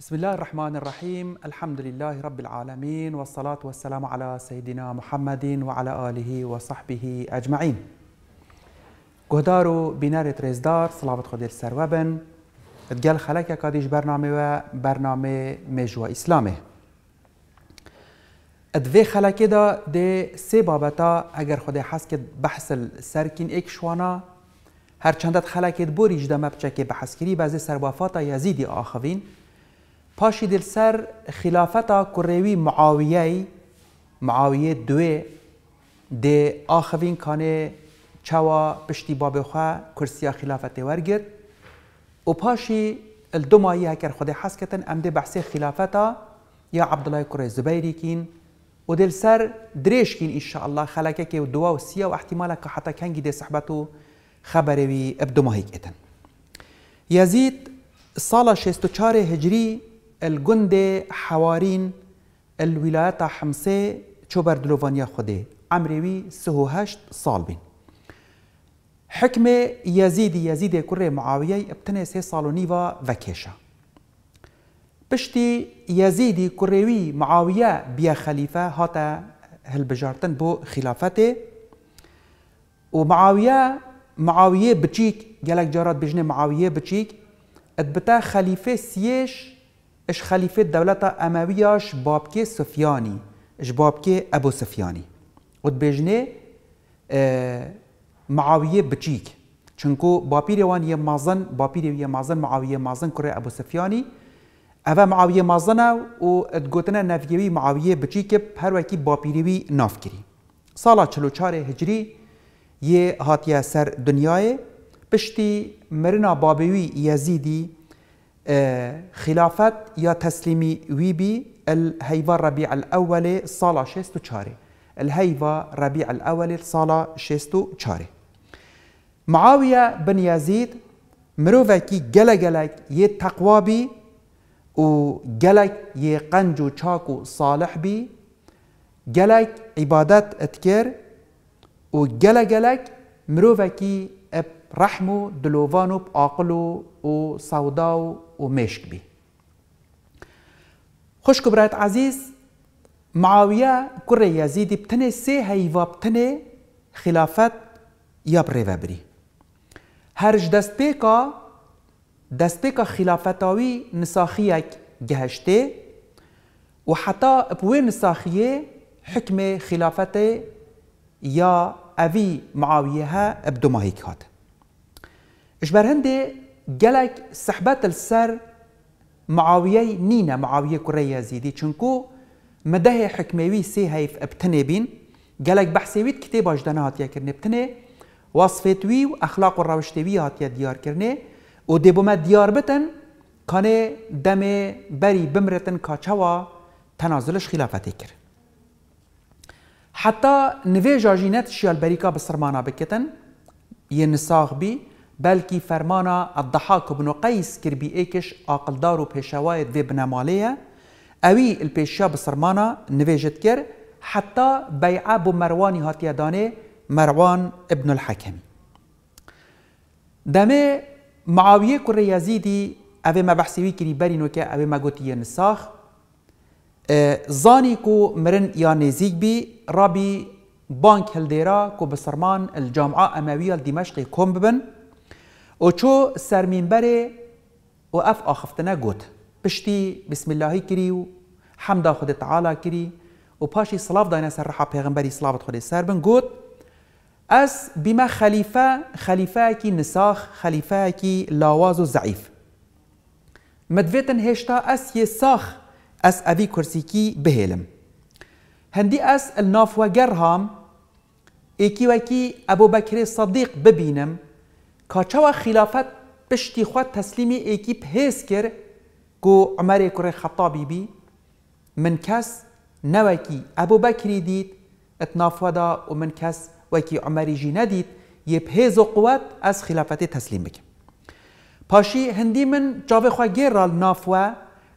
بسم الله الرحمن الرحيم الحمد لله رب العالمين والصلاة والسلام على سيدنا محمد وعلى آله وصحبه أجمعين گهدارو بینارت رزدار صلاة خدير سروابن وبن گل خلک برنامه و برنامه مجوى اسلامه ادوی خلکی دا ده سه بابتا اگر خود حس که بحث سرکین ایک شوانا هر چندت خلکت بوریج دا مبچه که بحث کری بعضی سروافات یزیدی آخوین پاشی دل سر خلافتا کروی معاویه معاویه دوی ده آخوین کانه چوا پشتی باب خوا کرسیا خلافت ورگرد و پاشی الدمایی هکر خود حس کتن ام ده بحث خلافتا یا عبدالله کره زبیری کین و دل سر دریش کین انشاءالله خلکه که دوا و سیا و احتمالا که حتی کنگی ده صحبتو خبروی ابدماهی کتن یزید سال 64 هجری الجند حوارين الولايات حمسة تشوبر دلوفانيا خدي عمري وی سهو هشت صالبين حكمة يزيد يزيد كري معاوية ابتنى سي صالونيفا وكيشا بشتي يزيد كريوي معاوية بيا خليفة هاتا هالبجارتن بو خلافته ومعاوية معاوية بچيك جالك جارات بجنة معاوية بچيك اتبتا خليفة سيش اش خلیفه دولت امویاش بابکه سفیانی اش بابکه ابو سفیانی و بجنه معاویه بچیک چونکو بابی وان یه مازن باپیر یه مازن معاویه مازن کره ابو سفیانی اوه معاویه مازن او، و ادگوتنه نفیوی معاویه بچیک پر وکی باپیروی ناف کری سالا 44 هجری یه هاتیه سر دنیای پشتی مرنا بابیوی یزیدی آه، خلافات يا تسليمي ويبي الهيفا ربيع الأول صلاة شيستو تشاري الهيفا ربيع الأول صلاة شيستو تشاري معاوية بن يزيد مروفاكي جلا جلا يتقوى بي و جلا يقنجو تشاكو صالح بي جلا عبادات اتكر و جلا جلا مروفاكي اب رحمو دلوفانو باقلو و سوداو وماشك به خوش برات عزيز معاوية كرة يزيدي بتني سي هيفا بتني خلافات ياب ريفابري هرج دست بيكا دست بيكا خلافتاوي نساخيك جهشتي وحتى بوين نساخيه حكم خلافتي يا أبي معاوية ها ابدو بدماهيك هات اش هندي جالك سحبات السر معاوية نينا معاوية كوريا يزيدي چونكو مده حكموي سي هيف ابتني بين جالك بحثيويت كتاب اجدانا هاتيا كرني ابتني وصفتوي واخلاق الروشتوي هاتيا ديار كرني و ديبوما ديار بتن كاني دمي بري بمرتن كاچاوا تنازلش خلافتي كر حتى نفي جاجينات شيال بريكا بسرمانا بكتن ينساغ بي بلکی فرمانا الضحاک بن قیس کربی ایکش آقلدار و پیشوایت وی بنمالیه اوی الپیشیا بسرمانا نویجت کر حتی بیعه بو مروانی هاتیه دانه مروان ابن الحكم دمه معاویه کر یزیدی اوی ما بحثیوی کری برینو که اوی ما گوتیه نساخ آه، زانی کو مرن یا نزیگ بی رابی بانک هلدیرا کو بسرمان الجامعه امویه دمشق کوم ببن او چو سرمینبر او اف آخفتنه گوت پشتی بسم الله کری و حمد خود تعالی کری و پاشی صلاف داینا سر رحا پیغمبری صلافت خود سر بن گوت از بما خلیفه خلیفه کی نساخ خلیفه کی لاواز و ضعیف مدویتن هشتا اس یه ساخ اس اوی کرسی کی بهلم هندی اس النافوه گرهام ایکی وکی ابو بکر صدیق ببینم و خلافت پشتی خود تسلیم ایکیب هیز کر گو عمر کر خطابی بی من کس نوکی ابو بکری دید اتنافدا و من کس وکی عمری جی ندید یه پیز و قوت از خلافت تسلیم بکم پاشی هندی من جاوه خواه گیر رال نافوه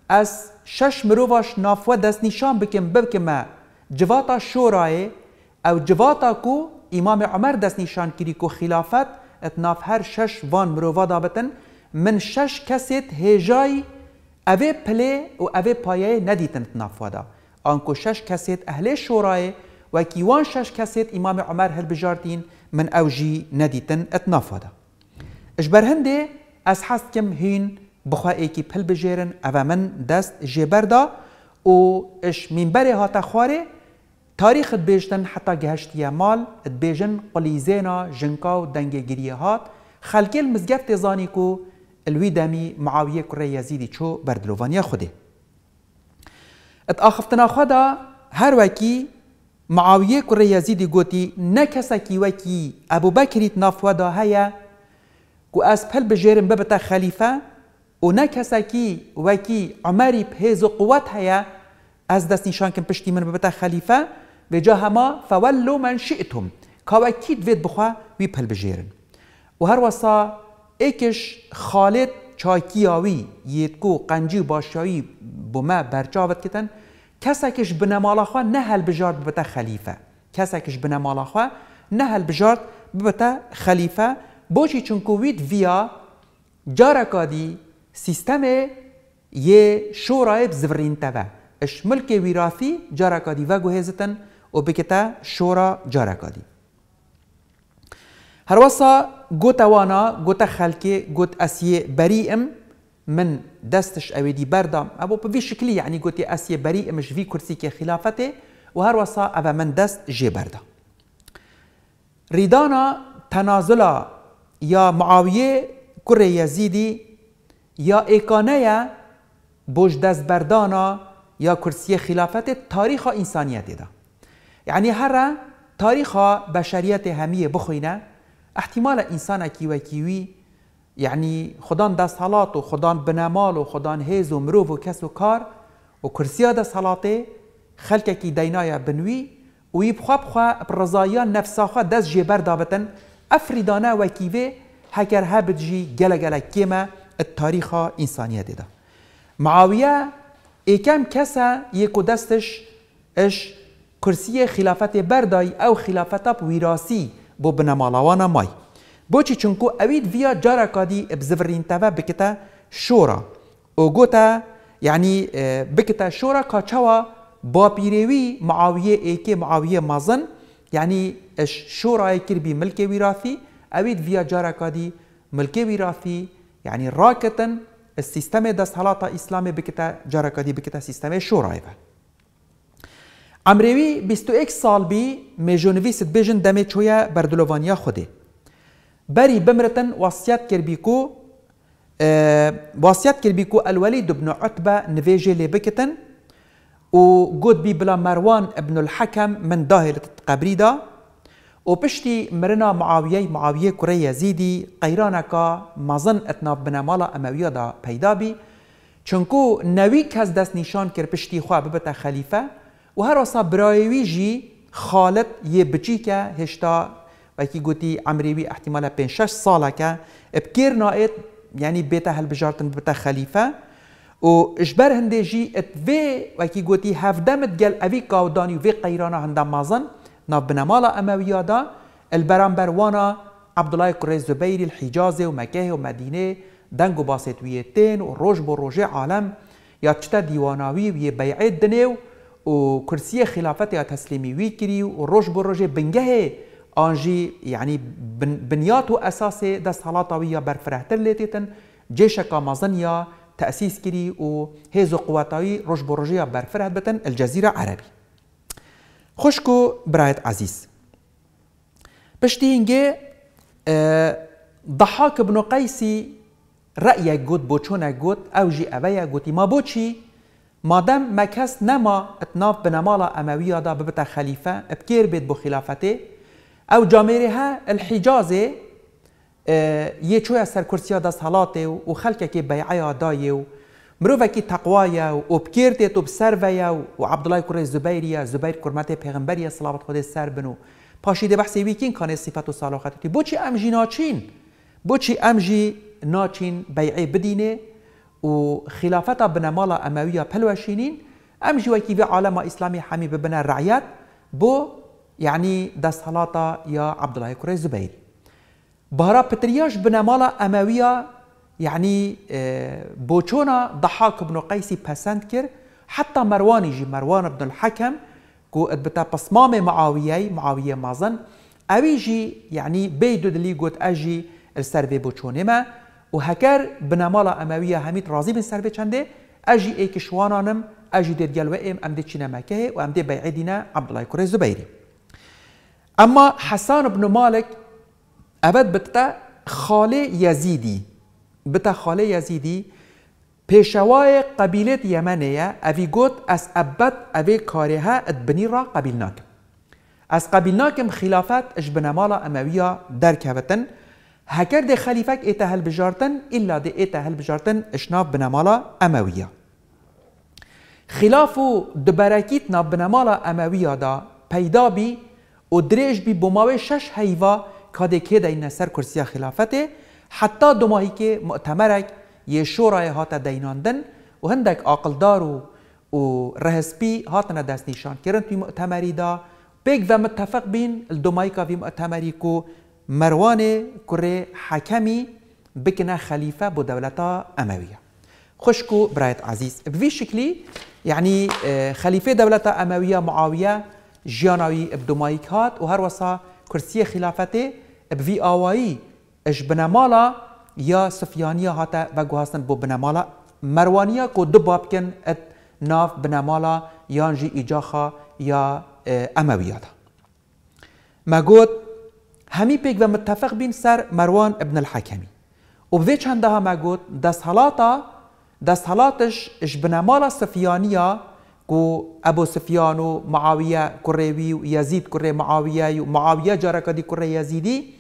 از شش مروواش نافوه دست نشان بکم ما جواتا شورای او جواتا کو امام عمر دست نشان کری کو خلافت اتناف هر شش وان مروفا دابتن من شش کسیت هجای اوه پلی و اوه پایه ندیتن اتناف وادا آنکو شش کسیت اهل شورای و کیوان شش کسیت امام عمر هل بجارتین من اوجی ندیتن اتناف وادا اجبر هنده از حست کم هین بخواه کی پل بجیرن اوه من دست جبر دا و اش منبره هاتا خواره تاريخ بێژتن حتى جهشت ماڵ دبێژن قليزينا جنكا و دەنگێگیریە هات خەلکێل مزگەف تێزانی و الوی دەمی معاویە کوڕێ یەزیدی چۆ بەردلوڤانیا خودێ ئەت ئاخفتنا خدا وكي وەکی معاویە کوڕێ یەزیدی گوتی نە وكي ابو ئەبوو بەکریت دا هيا كو اس پەل بجيرن ببتا خليفة و نە کەسەکی وەکی عمەری پێز و قوت هەیە ئەس دەست نیشانکەم پشتی من ببتا خليفه جا هما فولو من شئتم كواكيد وید بخوا وی پل بجیرن و هر وصا ایکش خالد چاکیاوی یتکو قنجی باشایی بما برچاوت کتن کسکش بنمالا خوا نه هل بجارد ببتا خلیفه کسکش بنمالا خوا نه هل بجارد ببتا خلیفه بوشی چونکو وید ویا جارکادی سیستم یه شورای بزورین تبه اش ملک ویرافی جارکادی و گوهزتن وبكتا شورا هر هر قوت وانا گوت خلکی گوت اسیه بریئم من دستش اوی دی بردام ابو بفی یعنی اسیه یعنی قوت وی بریئم که كرسي و هر واسه ابا من دست جي بردا ريدانا تنازلا يا معاويه یزیدی یزیدی یا ایکانه بوش دست بردانا یا کرسی خلافت تاریخ انسانیت داد. یعنی هر تاریخ بشریت همیه بخوینه احتمال انسان کی و کیوی یعنی خدان دست حالات و خدان بنمال و خدان هیز و مروف و کس و کار و کرسیا دست حالاته خلک کی دینایا بنوی و ای بخوا بخوا برزایا نفسا خوا دست جبر دابتن افریدانه و کیوه هکر هبت جی گله گله کیمه التاریخ انسانیه دیده معاویه ایکم کسه یکو دستش اش کرسی خلافت بردای او خلافتا ویراسی بو بنمالاوانا مای بوچی چونکو اوید ویا جارا کادی ابزورین تاوه بکتا شورا او گوتا یعنی بکتا شورا کاچوا با پیروی معاویه ایکی معاویه مازن یعنی اش شورا ایکر بی ملک ویراثی اوید ویا جارا کادی ملک ویراثی یعنی راکتن السیستم دست حالاتا اسلامی بکتا جارا کادی بکتا سیستم شورای به امروی 21 سال بی بیجن دمی چویا بردلوانیا بێژن بری بمرتن واسیت کر بی کو اه، واسیت کر بی کو الولی دبن عطبا نوێژێ لی بکتن و گود بی بلا مروان ابن الحکم من داهل قبری دا و پشتی مرنا معاویه معاویەی معاویە کوڕە یەزیدی مزن اتناب بنامالا بنەماڵە دا پیدا بی چونکو نوی کس دست نیشان کر پشتی خواه ببتا خلیفه و هر وسا برایوی جی خالد یه بچی که هشتا و وکی گوتی عمریوی احتمالا پین شش ساله که بکیر نایت یعنی بیتا هل بجارتن بیتا خلیفه و اجبر هنده جی ات وی و وکی گوتی هفدمت گل اوی قاودانی وی قیرانا هنده مازن ناف بنامالا اموی امویادا البرامبر بروانا عبدالله کره زبیری الحجازه و مکه و مدینه دنگ و باسیت ویتین و روش بر روژه عالم یا چتا دیواناوی وی بیعید دنیو و كرسي خلافت تسليمي ويكري وروج بروج بنجه انجي يعني بنيات اساسي دست هلاطويه برفرهتر ليتيتن جيشك مازنيا تأسيس كري و هيزو قواتاي روج بروجيا برفرهت بتن الجزيرة عربي خشكو برايت عزيز بشتي هنجي أه ضحاك بن قيسي رأيك جود بوچونك جود أو جي أبايا جوتي ما بوتشي مادام ما کس نما اتناف بنمالا اموية دا ببتا خليفة بكير بيت بو خلافته او جامعه ها الحجازه یه سر کرسیا دا سالاته و خلکه که بیعه دایه و مروفه که تقوایه و بکیرته تو بسروه و عبدالله کره زبیریه زبیر کرمت پیغمبریه صلابت خود سر بنو پاشیده بحثی ویکین کانه صفت و صلاحاتی بوچي امجي ناچين بوچي امجي ناچين بيعي بدينه وخلافتا مالا امويه بلوشينين ام جواكي في عالم اسلامي حامي ببنا الرعيات بو يعني دستهلاتا يا عبد الله كوري الزبيري بهرا بترياش بنمالا امويه يعني آه، بوچونا ضحاك بن قيسي بسند كر حتى مروان يجي مروان بن الحكم كو ادبتا بصمامه معاويه معاويه مازن اويجي يعني بيدو دلي قوت اجي السربي ما و هکر بنەماڵە ئەمەویە همیت راضی بن بچنده کشوانانم اجی دید گلوه ایم ام دید دێ مکه و دید بیعی نه عبدالله کوری زبیری اما حسان بن مالک ابد بتا خاله یزیدی بتا خاله یزیدی پیشوای قەبیلێت یمنیه اوی گوت از ابد اوی کارێها ها بنی را قبیلناکم از قبیلناکم خلافت اش خلافەت ئەش در هكر دي خليفك إيتا هل بجارتن إلا دي إيتا هل بجارتن إشناب بنمالا أموية خلافو دبركيت ناب بنمالا أموية دا پیدا بی و دريج بي بماوي شش هيوا كاده كده إن سر كرسيا خلافته حتى دماهي كي مؤتمرك يشورا هاتا ديناندن وهندك عقل دارو و رهسبي هاتنا دست نشان كرن في مؤتمري دا بيك و متفق بين الدمايكا في مؤتمري كو مروان كري حكمي بكنا خليفة بدولة أموية خشكو برايت عزيز بفي شكلي يعني اه، خليفة دولة أموية معاوية جياناوي بدمايك هات وهر وصا كرسي خلافته بفي آوائي اش بنمالا يا سفيانية هاتا بقوهاسن بو بنمالا مروانيا كو دبابكن ات ناف بنمالا يانجي إجاخا يا اه، أموية ما قلت همی پیک و متفق بین سر مروان ابن الحکمی و به چنده ها حالاتا دست حالاتش اش بنامالا ها کو ابو سفیان و معاویه کروی و یزید کره معاویه و معاویه جارکدی کره یزیدی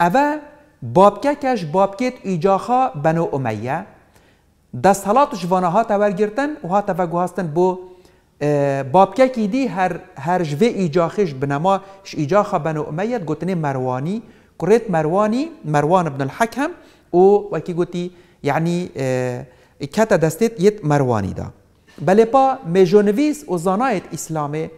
او بابکه کش بابکت ایجاخا بنو امیه حالاتش وانه ها تور گرتن و ها توگو بو بابککی دی هر هر جوه ایجاخش بنما ش ایجاخا بنو مروانی گوتنی مروانی مروان بن الحکم و وکی گوتی یعنی کتا دستیت یت مروانی مروانی دا بله پا میجونویس و زنایت اسلامه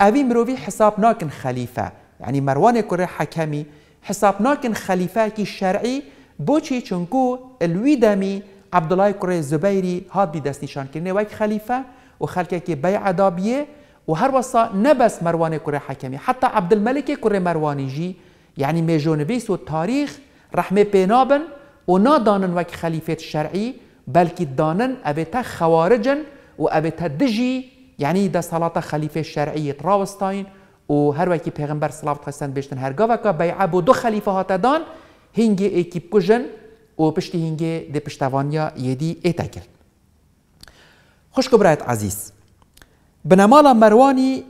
اوی مروی حساب ناکن خلیفه. یعنی مروان کره حکمی حساب ناکن خلیفه کی شرعی بوشی چونکو الویدمی عبد الله زبیری الزبیری هاد بی دست نشان خلیفه بيع دابيه بەیعدا نبس مروان هەروەسا حكمي حتى عبد الملك حتا مرواني جي يعني ميجون مێژۆنەبیس والتاريخ رحمه بينابن ونا دانن وك خليفه الشرعي بل كي دانن ئەبێتە خەوارجن وأبتا دجي يعني دا صلاه خليفه الشرعي تراوستاين و هەروەکی پێغمبەر سلااف هر بشتن که بەیعە بۆ دو خەلیفە هاتەدان هنگی ئێکی بکوژن و پشتی هنگی دێ پشتوانیا یدی ئێتە کرد خشك برایت عزیز بنمالا مروانی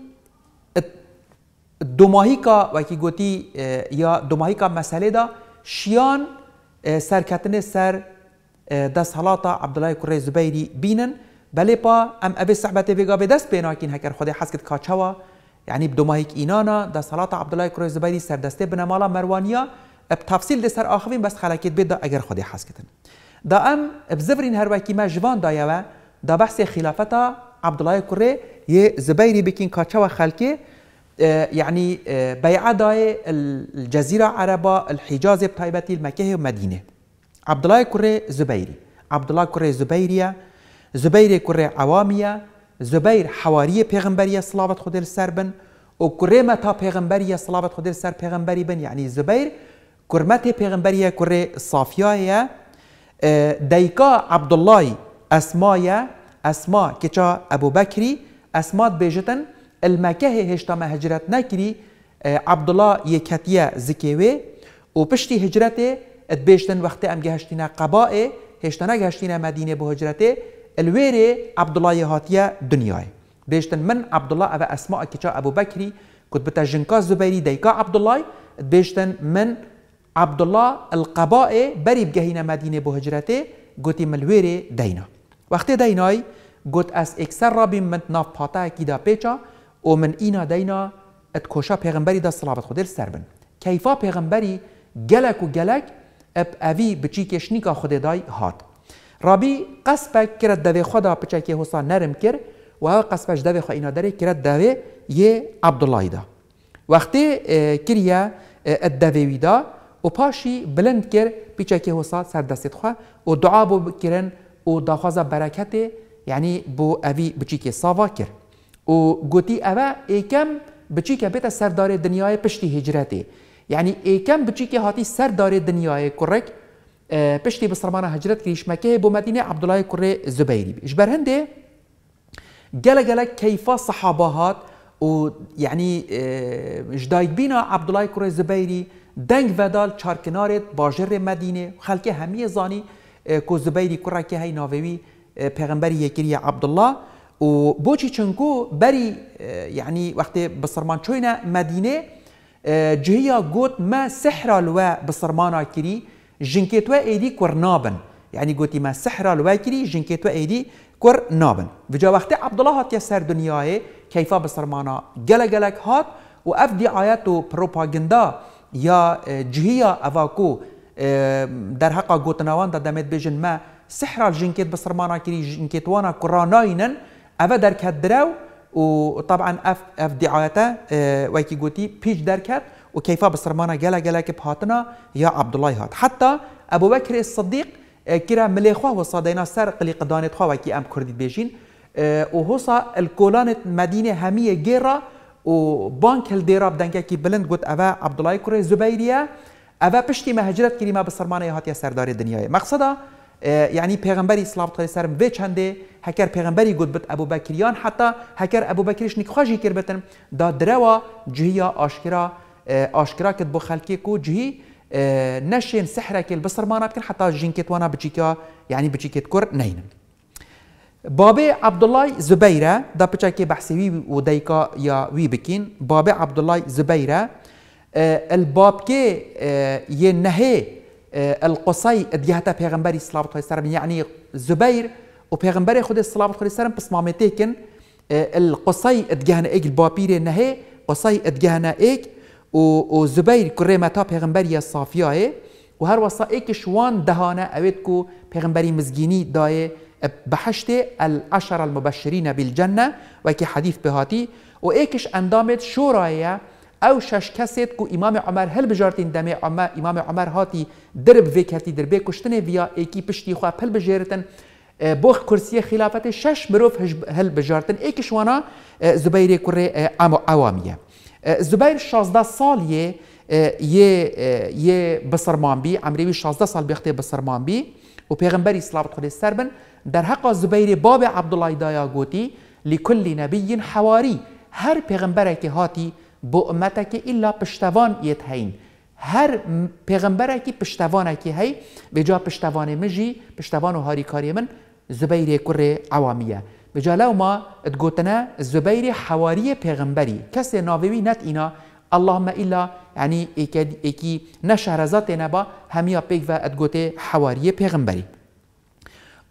دوماهیکا وکی گوتی اه، یا دوماهیکا مسئله دا شیان اه، سرکتنه سر اه، دست حالاتا عبدالله کره زبیری بینن بله پا ام ابی صحبت بگا به دست بینا بیناکین هکر خود حسکت کاچوا یعنی بدوماهیک اینانا دست حالاتا عبدالله کره زبیری سر دسته بنمالا مروانیا اب تفصیل ده سر آخوین بس خلکت بدا اگر خود حسکتن دا ام بزفرین هر وکی ما جوان دایوه دا بحث خلافتا عبد الله كوري يه زبيري بكين كاتشوا خلكي يعني اه، اه، بيعة الجزيرة العربة الحجاز بطيبتي المكه ومدينة عبد الله كوري زبيري عبد الله كوري زبيرية زبيري كوري عوامية زبير حواري پیغمبرية صلاة خدر السر بن و كوري متا پیغمبرية صلاة خدر السر پیغمبري بن يعني زبير كرمتي پیغمبرية كوري صافية اه، ديكا عبد الله اسماء اسماء كيشا ابو بكري اسماء بيجتن المكه هشتا ما هجرت نكري آه، عبد الله يكتيا زكيوي وبشتي هجرته اتبيشتن وقت ام جهشتنا قبائه هشتنا جهشتنا مدينه بهجرته الويري عبد الله يهاتيا دنياي بيشتن من عبد الله ابا اسماء كيشا ابو بكري كنت بتجنكا زبيري ديكا عبد الله بيجتن من عبد الله القبائي بري بجهينا مدينه بهجرته قوتي ملويري دينه وقتی دینای گوت از اکسر رابی من ناف پاتا کی دا پیچا او من اینا دینا ات کوشا پیغمبری دا صلابت خودل سر بن کیفا پیغمبری گلک و گلک اب اوی بچی که خود دای هات رابی قصبه کرد دوی خدا پچک که حسا نرم کرد و هاو قصبش دوی خواه اینا داره کرد دوی یه عبدالله دا وقتی کریا ات دوی دا و پاشی بلند کرد پیچکی که حسا سر دستید و دعا بو کرن او داخواز برکت یعنی بو اوی بچی که ساوا کرد او گوتی اوه ایکم بچی که بیت سردار دنیای پشتی هجرت یعنی ایکم بچی که هاتی سردار دنیای کرک پشتی بسرمان هجرت کریش مکه بو مدینه عبدالله کره زبیری اش برهنده گله گله کیفا صحابهات و یعنی جدایک بینا عبدالله کره زبیری دنگ ودال چارکنارت باجر مدینه خلک همیه زانی اه، کو زبیری کرا که های ناوی اه، پیغمبری یکری عبدالله و بوچی چنکو بری اه، یعنی وقتی بسرمان چوینا مدینه جهیا گوت ما سحر لوا بسرمانا کری جنکیت و ایدی کرنابن يعني قلت ما سحر الواكري جنكيت وأيدي كور نابن فجا وقت عبد الله هات يسر دنياي كيف بسرمانا جلا جلك هات وأفدي آياتو بروباغندا يا جهية أفاكو در حقا گوتناوان دا دمت بجن ما سحرا جنكيت بسرمانا كري جنكيت وانا كراناينا افا در كدراو وطبعا اف اف دعايته آه، ويكي قوتي بيج دركت وكيفا بسرمانا جلا جلا كبهاتنا يا عبد الله هات حتى ابو بكر الصديق آه، كرا مليخوا وصادينا سر قلي قدانه خوا وكي ام كردي بيجين آه، وهوصا الكولانة مدينة همية جيرا وبانك الديراب دنكا كي بلند قلت افا عبد الله كوري زبيريا ئەە پشتی مەهجرت کریمه به سرمانه هااتیا سردار دنیای مەقصدا یعنی پێغمبەری سلااوی سرم بێ چنده هکر پیغمبری گود بت ئەبوو بەکریان حتا هەکەر نیک خواجی کر بتن دا دروا جهی آشکرا جوهیا ئاشکرا ئاشکرا کرد بۆ خەلکێک و جوهی نەشێن سەحرەکێ بەسەرمانە بکەن حتا ژینکێتوانە بچیکە یعنی بچیکێت کورد نینم. بابي عبد الله زبيره دا بچاكي بحسي وي وديكا يا وي بكين بابي عبد الله زبيره آه، البابكي آه، ينهي آه، القصي ديهتا بيغمبري صلى الله عليه وسلم يعني زبير وبيغمبري خود صلى الله عليه وسلم بس ما متيكن القصي ديهنا ايك البابير ينهي قصي ديهنا ايك وزبير كريما تا پیغمبري صافيه وهر وصا ايك شوان دهانا اويتكو بيغمبري مزجيني داي بحشت العشر المبشرين بالجنة وكي حديث بهاتي وإيكش أندامت رايا او شش کەسێت کو امام عمر هل بجارتند دەمێ امام عمر عمر هاتی درب کتی درب کشتن ویا ڤیا ایکی پشتی خواه پل بژێرتن کرسی خلافت شش مروف هل بجارتن بژارتن شوانا زبیر کره عوامیه عوامیه زبیر 16 یه یه بی ئەمرێوی 16 سال بیخته بەسەرمانبی و پیغمبر سلااو خود سربن در حقا زبەیری باب عبدالله دایا گوتی لیکلی نبی حواری هر پیغمبر که هاتی با که الا پشتوان یت هین هر پیغمبرکی پشتوانکی هی به جا پشتوان مجی پشتوان و کاری من زبیر کره عوامیه به جا ما اتگوتنا زبیر حواری پیغمبری کسی ناویوی نت اینا اللهم الا یعنی ایکی نشهرزات نبا همیا پیگ و حواری پیغمبری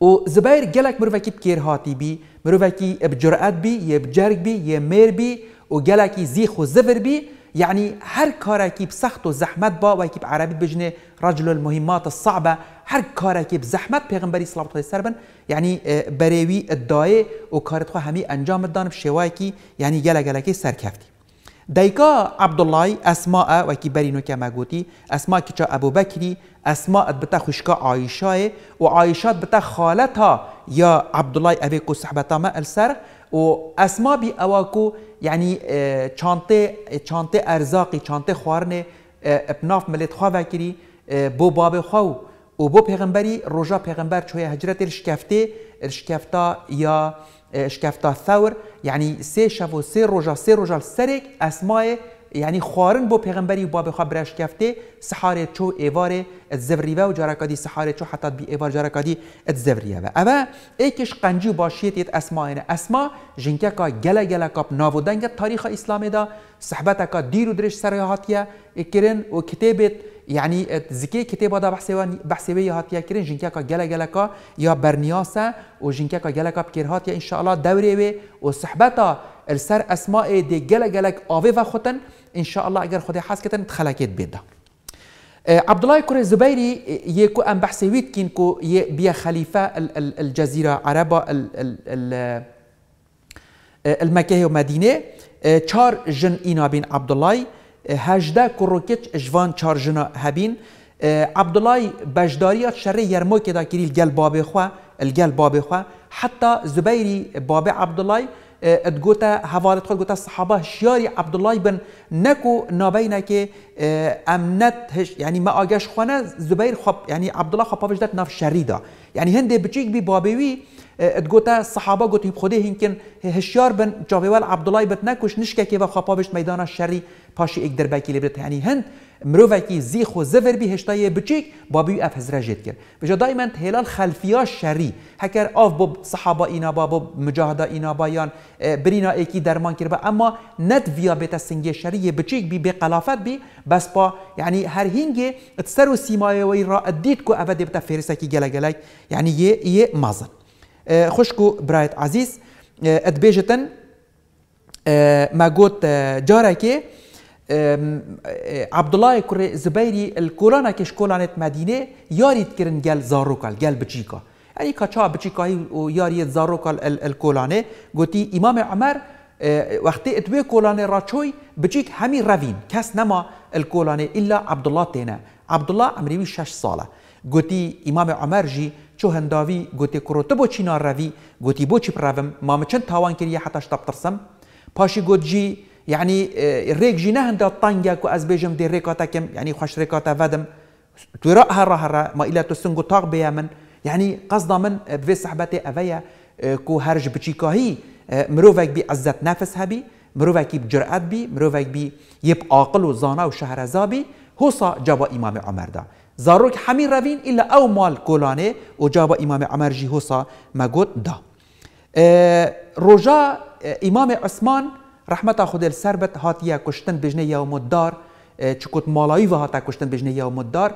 و زبیر گلک مروکی بکیر هاتی بی مروکی بجرعت بی یه بجرگ بی یه میر بی و گلکی زیخ و زبر بی یعنی هر کارکی بسخت و زحمت با و کی عربی بجنه رجل المهمات الصعبه هر که بزحمت پیغمبری صلی الله علیه وسلم یعنی بروی ادعای و کارت خو همی انجام دان شوای کی یعنی کی سر سرکفتی دایکا عبدالله اسماء و کی برینو که مگوتی اسماء کی چا ابو بکری اسماء بتا خوشکا عایشه و عایشه بتا خالتا یا عبدالله ابی کو صحبتا ما السر و اسما بی اواکو یعنی چانته چانته ارزاقی چانته خوارنه ابناف ملت خواه وکری بو باب خواه و بو پیغمبری روژا پیغمبر چوی هجرت شکفته شکفتا یا شکفتا ثور یعنی سه شب و سه روژا سه روژا سرک اسمای یعنی خوارن بو پیغمبری باب خواب برش کفته سحار چو ایوار زوریوه و جارکادی سحار چو حتی بی ایوار جارکادی زوریوه اما ایکش قنجی باشیت ایت اسما این اسما جنکه کا گله گله کاب ناو دنگ تاریخ اسلام دا صحبت کا دیر و درش سر هاتیه و کتابت یعنی زکی کتاب دا بحثوی هاتیه کرین جنکه کا گله گله کا یا برنیاسه و جنکه کا گله کاب کر هاتیه انشاءالله دوره و صحبت السر اسماء دی گله گلک آوه و خودن ان شاء الله اگر خدای حس کتن بده آه، عبد الله کور زبیری یکو آه، أم بحث وید کین کو ی بیا خلیفہ الجزیره عربا آه، المکه و مدینه چار جن اینا بین عبد الله هجده کروکچ جوان چار جن هبین عبد الله بجداری شر یرمو کدا کریل گل باب خو الگل باب خو حتی زبیری باب عبد الله ادگوتا حوالت خود گوتا صحابه شیاری عبدالله بن نکو نابینه که امنت هش یعنی ما آگش خونه زبیر خب یعنی عبدالله خب پاوش دت ناف شریده یعنی هنده بچیک بی بابوی ادگوتا صحابه گوت هب خوده هینکن هشیار بن جاویوال عبدالله بت نکوش نشکه که و خپابش میدان شری پاشی یک دربکی لبرت یعنی هند مروکی زی خو زفر بی هشتای بچیک بابی اف هزره جد کرد و جا دایما هلال خلفیا شری هکر آف بب صحابه اینا با با مجاهدا اینا بایان برینا ایکی درمان کرد اما ند ویا بیت سنگ شری بچیک بی بقلافت بی بس با یعنی هر هینگ اتسر و سیمای را ادیت کو ابد بتا فرسکی گلگلک یعنی یه یه مازن آه، خشكو برايت عزيز ادبيجتن آه، آه، ما قوت جاركي عبد الله كوري زبيري الكولانا كيش كولانة مدينة ياريت كرن جال زاروكا جال بجيكا يعني كاتشا بجيكا ياريت زاروكا الكولاني قوتي إمام عمر وقتی اتوي كولاني راچوی بجيك همي رافين كاس نما الكولاني الا عبد الله تينا عبد الله عمري 6 ساله گوتی امام عمر جی چو هنداوی گوتی کروتو بو روی گوتی بو چی پراوم مام چند تاوان کری حتی شتا بترسم پاشی گوت جی یعنی ریک جی نه هندا کو از بیجم دی ریکاتا کم یعنی خوش ریکاتا ودم تو را هر هر ما الا تو سنگو تاق بیا یعنی قصد من به صحبت اویا کو هرج بچیکاهی مرووک بی عزت نفس هبی بی جرأت بی مرووک بی یب عاقل و زانا و شهرزا بی هوسا جواب امام عمر زاروک همین روین ایلا او مال گلانه و جابا امام عمر جیهوسا مگود دا روژا امام عثمان رحمت خود السربت هاتیه کشتن بجنه یوم الدار چکوت مالایی و هاتا کشتن بجنه یوم الدار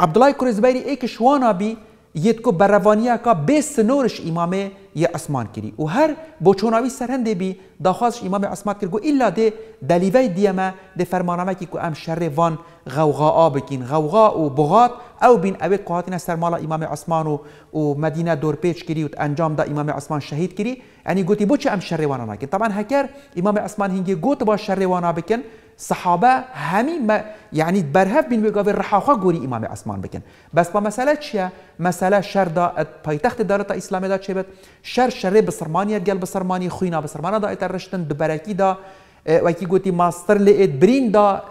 عبدالله کرزبیری ای که شوانا بی یت کو بروانیه کا به سنورش امام ی اسمان کری و هر بوچوناوی سرهنده بی دخواست امام اسمان کرد گو الا ده دلیوی دیمه ده فرمانامه که ام شر وان غوغا بکین غوغا و بغات او بین اوی قواتین نه امام عثمان و, و مدینه دور پیچ کری و انجام دا امام اسمان شهید کری یعنی گوتی بو ام شر وانا نکن طبعا هکر امام اسمان هنگی گوت با شر وانا بکن صحابه همین ما یعنی برهف بین بگاوی رحاخا گوری امام عثمان بکن بس با مسئله چیه مسئله شر دا پایتخت دولت اسلامی دا چه بد شر شر بسرمانی گل بسرمانی خوینا بسرمانا دا اترشتن دبرکی دا وکی گوتی ماستر لید برین دا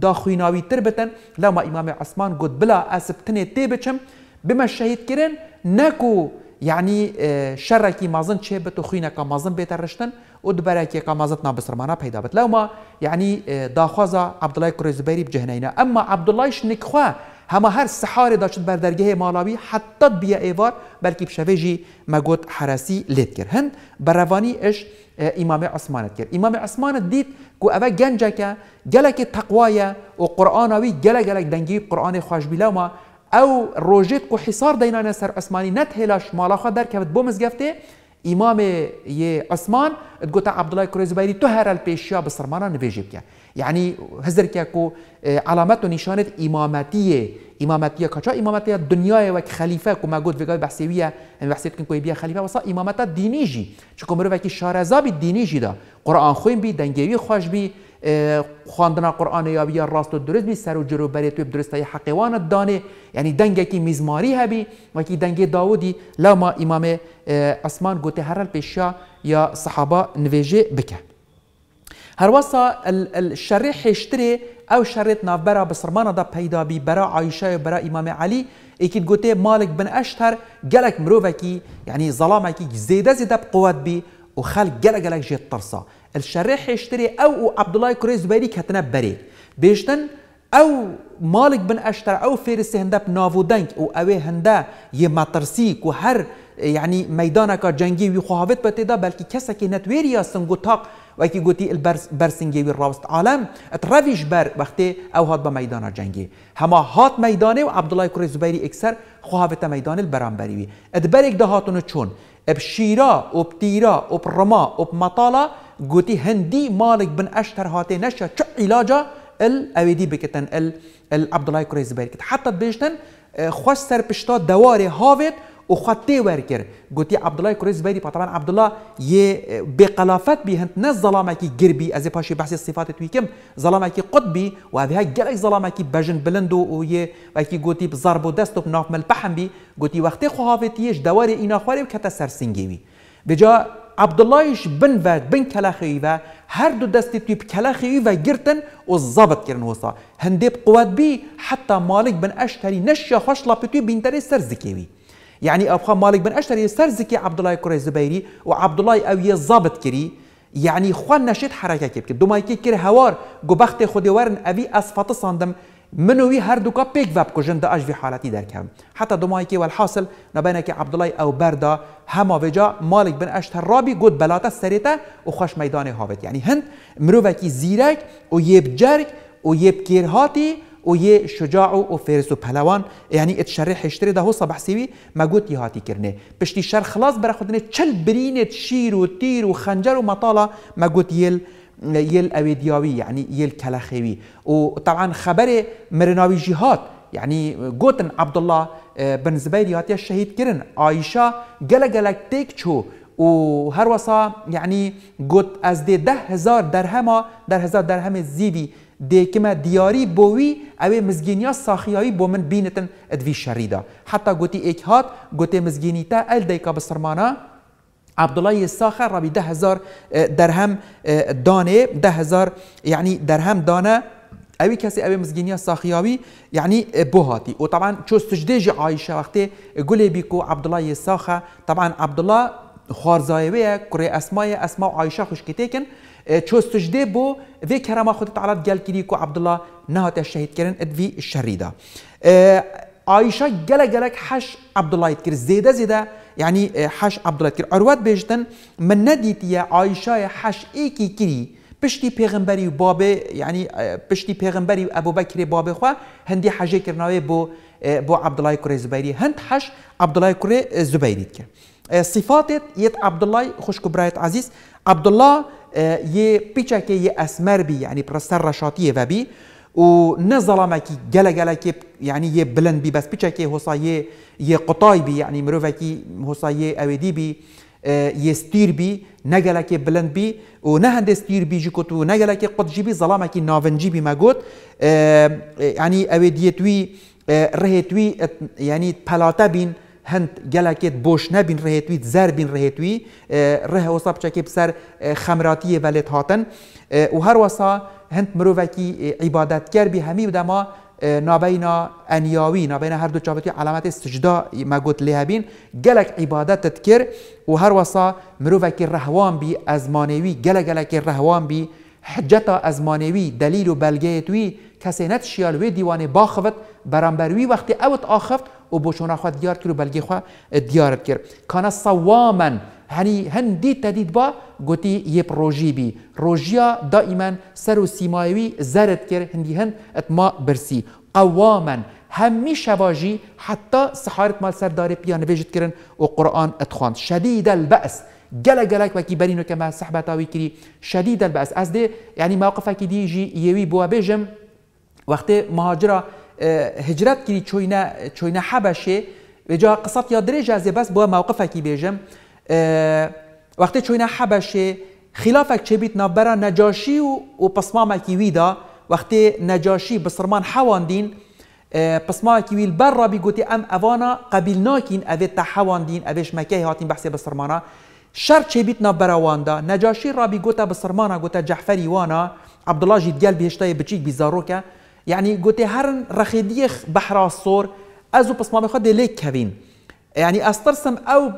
دا خویناوی تر بتن لما امام عثمان گوت بلا اسبتنه تی بچم بما شهید کرن نکو یعنی شرکی مازن چه بتو خوینه که مازن بیترشتن رشتن و دبره که قمازت نابسرمانه پیدا بد لوما یعنی يعني، آه، داخوازا عبدالله کروزبری بجهنینا اما عبداللهش نکخواه همه هر سحار داشت بر درگه مالاوی حتی بیا ایوار بلکی بشوه جی مگوت حرسی لید کرد هند بروانی اش امام آه، عثمانت کرد امام عثمانت دید که اوه گنجه که گلک تقویه و قرآنوی گلک گلک دنگی قرآن خوشبیله ما او روجت کو حصار دینان سر عثمانی نت هلاش مالا خود در کبت بومز گفته امام یه عثمان گوتا عبدالله زبایری تو هر الپیشیا به سرمانا بکن یعنی هزر که کو علامت و نشانت امامتیه امامتیه کچا امامتیه دنیای و خلیفه کو ما گوت وگای بحثیویه که بحثیت کن کوی بیا خلیفه وسا امامت دینی جی چکو که شارزا بی دینی جی دا قرآن خویم بی دنگیوی خوش بی خواندن قرآن یا بیا راست و درست بی سر و جرو بری توی درست های حقیوان دانه یعنی دنگه کی میزماری هبی و کی دنگه داودی لما امام اه، اسمان گوته هرل پیشا یا صحابه نویجه بکه هر وصا الشر حشتري او شريت نافبرا بسرمان دا پیدا بي برا عائشه برا امام علي اكيد گوته مالک بن اشتر مروه کی یعنی مروفكي کی ظلامكي زيده قوت بی و وخلق قلق قلق جيت ترصا الشريح يشتري او عبد الله كريز باريك هتنا بريك بيشتن او مالك بن اشتر او فارس هندب نافو دنك او اوي هندا يمطرسيك وهر يعني ميدانك جنگي وخوافت بتدا بلكي كسكي نتويريا سنغوتاق وكي قوتي البرسنجي والراوست عالم اترافيش بر وقتي او هات بميدان جنگي هما هات ميداني وعبد الله كريز زبيري اكسر خواهبت ميدان البرامبريوي ادبرك ده هاتون چون ابشيرا وبتيرا وبرما وبمطالا قوتي هندي مالك بن اشتر هاتي نشا شو علاجه الاويدي بكتن العبد الله كريز بيركت حتى بيشتن آه، خوستر بشتا دواري هافت و خطي وركر قوتي عبد الله كريز بيري طبعا عبد الله ي آه، بقلافات بي هنت نز ظلامكي جربي از باشي بحث الصفات تويكم ظلامكي قطبي وهذه جلك ظلامكي بجن بلندو وي وكي قوتي بضرب ودستو بناف مل بحم بي قوتي وقتي خو هافتيش دواري اينا خواري كتا سرسنجيوي بجا عبداللهش بن و بن کلاخی و هر دو دستی توی کلاخی و گرتن و ضبط کردن وسا هنده بقوات بی حتی مالک بن اشتری نشی خوش لابتوی بینتر سر زکیوی يعني أبخا مالك بن أشتري سر عبد الله کره زبیری و الله أوي ضابط کری يعني خوان نشید حركة کرد كد دوما كي كير هوار گو بخت خودوارن اوی أبي أصفات صندم من وی هر دوکا پیک وب کجن دا وی حالتی در کم حتی دمایی که والحاصل نبینه که الله او بردا هما وجا مالک بن اشتر رابی گود بلاتا سریتا و خوش میدان هاوت یعنی هند وکی زیرک و یب جرک و یب کیرهاتی و یه شجاع و فارس و پهلوان یعنی اتشرح شر حشتری ده صبح سیوی مگوت یهاتی کرنه پشتی شر خلاص برا خودنه چل برینت شیر و تیر و خنجر و ما گوت یل يل اويدياوي يعني يل كلاخيوي وطبعا خبر مرناوي جهاد يعني قوتن عبد الله اه، بن زبير ياتي الشهيد كرن عائشة جلا جلا تيك شو و هر وسا يعني قوت از دي ده هزار درهما در هزار درهم زیبی دیکمه دیاری بوی اوی مزگینیا ساخیایی بو من بینتن ادوی شریدا حتی گوتی ایک هات گوتی مزگینی تا ال دیکا بسرمانا عبدالله ساخر را ده هزار آه، درهم آه، دانه ده هزار یعنی يعني درهم دانه اوی کسی اوی مزگینی ساخیاوی یعنی آه، بوهاتی و طبعا چو سجده جی آیشه وقتی گلی بیکو عبدالله ساخه طبعا عبدالله خارزایوی کره اسمای اسما آیشه خوشکته کن چو سجده بو وی کرما خود تعالی گل کری کو عبدالله نهات شهید کرن ادوی شریده آیشه گله گلک حش عبدالله کر زیده زیده یعنی حش عبدالکر عروت بیشتن من ندیتیه عایشه حش ایکی کری پشتی پیغمبری و باب یعنی پشتی پیغمبری و ابو بکر باب خوا هندی حجه کرناوی بو بو عبدالله کره زبیری هند حش عبدالله کره زبیری کرد صفاتت یت عبدالله خوشکو برایت عزیز عبدالله یه پیچکه یه اسمر بی یعنی پرستر رشاتیه و بی و کی گله گله که یعنی یه بلند بی بس پیچکی حسایه یه قطای بی یعنی مروکی حسایه اویدی بی یه ستیر بی نگله بلند بی و نه ستیر بی جی کتو نگله که بی ظلامه کی ناونجی بی مگود یعنی اویدیه توی ره توی یعنی پلا بین هند گلکت بوش نبین رهتوی زر بین رهتوی ره وصاب چکب بسر خمراتیه ولی هاتن و هر وصا هند مروکی عبادتگر بی همی بوده ما نابین انیاوی نابین هر دو چابتی علامت سجدا مگوت لهبین گلک عبادت کر و هر وصا وکی رهوان بی از مانوی گلک گلک رهوان بی حجتا از مانوی دلیل و بلگه توی کسی نت شیالوی دیوانه باخفت برانبروی وقتی اوت آخفت و بوشونا خود دیار کرد و بلگه خود دیارت کرد کانا سوامن هني هندي تدید با گوتی یه پروژی بی روژیا دائما سر و سیمایوی زرد کرد هندی ات ما برسی قواما همی شواجی حتی سحارت مال سرداری پیان نویجت کرن و قرآن اتخواند شدید البأس جلا جلاك وكي برينو كما سحبة تاوي كري شديد البأس یعنی موقف موقفة كدي جي يوي بوا بيجم وقت مهاجرة اه، هجرت كري تشوينا تشوينا حبشة و جا قصت یاد درجة از بس بوا موقف كي بيجم اه، وقتی حبشه خلافک چه بیت نبرا نجاشی و و پسمامێکی ویدا وقتی نجاشی بسرمان پسمامه اه، پسماکی ویل را گوتی ام اوانا قبیل ناکین ئەوێت تا دین ئەوێش مکه هاتین چه بیت نبرا واندا نجاشی را ڕبی بسرمانا گوتا جحفری وانا عبدالله جید گل بهێشتای بچیک که یعنی گوتی هەرن رخیدیخ بەحرا سۆر ئەز و پسمامی خۆ يعني استرسم او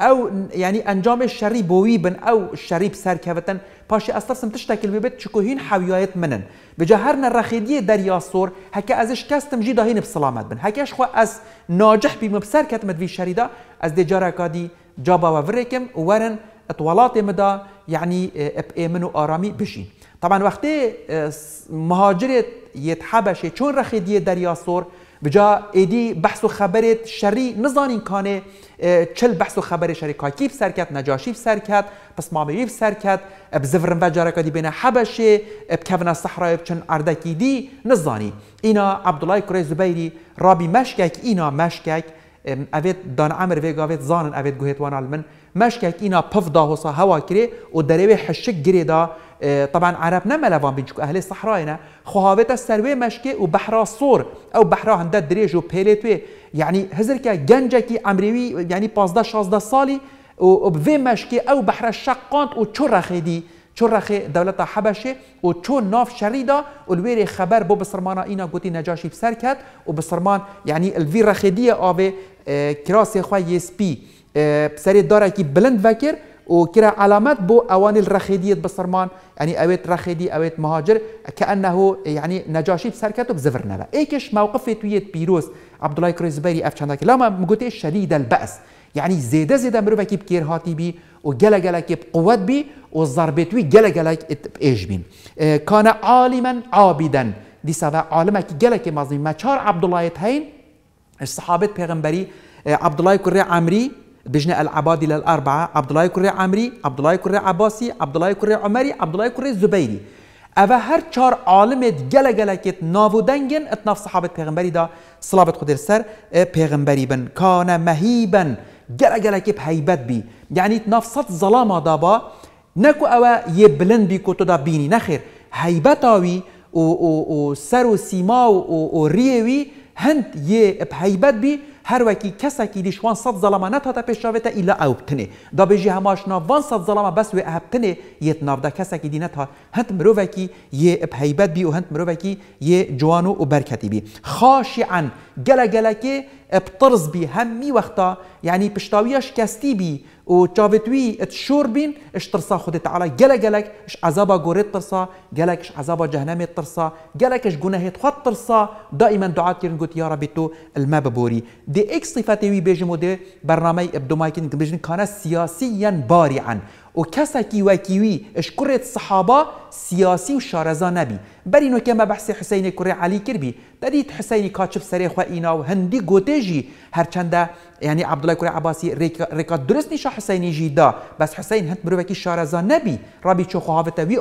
او یعنی انجام شەری بۆوی بن شریب شەریب سەرکەوتن باش ئەستا سمتە شتەکل ببێت چکوهین حويات منن بجهرنا هەر نەڕەخێدیە دەریا سۆر هەکە ازش کەستم جی داهین بسەلامەت بن هەکەش خوا از ناجح بیمە بسەر کەتمەوی از ئەس دێجارەکادی جاباوە ورێکم ورن ئەتوڵاتی مدا یعنی ئێمن منو ارامي بشین طبعا وقتی مهاجرت یتحبشه چون رخیدی دریا سور بجا ایدی بحث و خبرت شری نزانین کانه چل بحث و خبر کیف سرکت نجاشیف سرکت پس مامیویف سرکت اب زفرن و دی بین حبشه اب کفن صحرای چن اردکی دی نزانی اینا عبدالله کره زبیری رابی مشکک اینا مشکک اوید دان عمر ویگا اوید زانن اوید گوهت علمن. مشکک اینا پف دا حسا هوا و دریوی حشک گری دا طبعا عرب نملوان بین چکو اهل صحراینا خواهویت سروی مشکه و بحرا صور او بحرا هنده دریج و يعني هزرکە گەنجێکی امريوي يعني 15 16 صالي و بێ او بحر بەحرە شەقاند و چۆ ڕەخێدی چۆ ڕەخێ دەولەتە حەبەشێ و چۆ ناف شريدة و الويري خبر بو بصرمانا ئینا قوتي نەجاشی بسەر کرد و بسرمان یعنی الڤی ڕەخێدیە كراسي اه، کراسێ خوا یسپی اه، سەرێ دارێکی بلند و وكرا علامات بو اواني الرخيدية بسرمان يعني اويت رخيدي اويت مهاجر كانه يعني نجاشي بسركته بزفرنا ايكش موقف تويت بيروس عبد الله زبیری افچاندا که لما مگوته شدید البأس یعنی زیده زیده مروه که بکیر هاتی بی و گله گله که قوت بی و ضربتوی گل گله ایج بین کان عالما عابدا دی و عالمه که گل که مازمی مچار عبدالله هین صحابت پیغمبری عبدالله کره عمری بجنا العبادلة الأربعة عبد الله كري عمري عبد الله كري عباسي عبد الله كري عمري عبد الله كري زبيري او هر چار عالمت گله گله کت ناو دنگن اتناف صحابت پیغمبری دا صلابت خود سر پیغمبری بن کان مهیبا گله گله کب حیبت بی یعنی اتناف صد ظلام دا با نکو او یه بلند بی کتو دا بینی نخیر حیبت آوی و, و, و سر و سیما و, و, و ریوی هند یه پەیبەت بی هر هەروەکی که دیشوان تا، ایلا هاتە پێشاوێتە به جه دابێژی هەماشنا وان و زەڵامە بەس یه ئەهبتنێ کسا که دی ها، هند مرو وقتی یه پەیبەت بی و مرو وقتی یه جوان و برکتی بی خاشی عن گەلە که، طرز بی همی وقتا، یعنی پشتاویەش کستی بی و چاوتوی ات شور بین اش ترسا خودت تعالی گله گلک اش عذابا گوریت ترسا گلک اش عذابا جهنم ترسا گلک اش گناهت خود ترسا دائما دعات کرن گوت یا رب تو الما ببوری دی اک صفاتی وی بیجمو دی برنامه ابدو مایکن بیجن کانا سیاسیا بارعا و کەسێکی اش شکڕێت صحابا سیاسی و بر اینو که ما بحث حسین کری علی دادید دارید حسینی سری سەرێخوا اینا و هندی جی هرچند یعنی عبدالله کری عباسی درست درست حسین حسینی دا بس حسین شارزا نبی شارەزا نەبی ڕبی چۆخواابێتە وی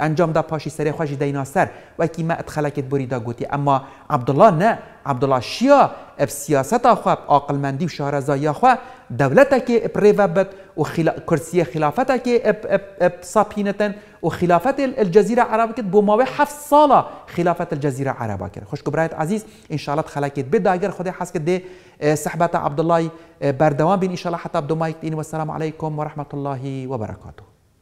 انجام دا پاشی دا پاشی سەر ما ادخلکت بوری دا گوتی اما عبدالله نه عبدالله شیا ئەف سیاست خواب عقلمەندی و شارەزاییخوا دولتك بريفابت وخلا كرسي خلافتك بصابينة وخلافة الجزيرة العربية بموي حف صالة خلافة الجزيرة العربية خوش كبرايت عزيز إن شاء الله تخلقت بدا أجر خدي حسك دي سحبة عبد الله بردوان بين إن شاء الله حتى بدو مايك والسلام عليكم ورحمة الله وبركاته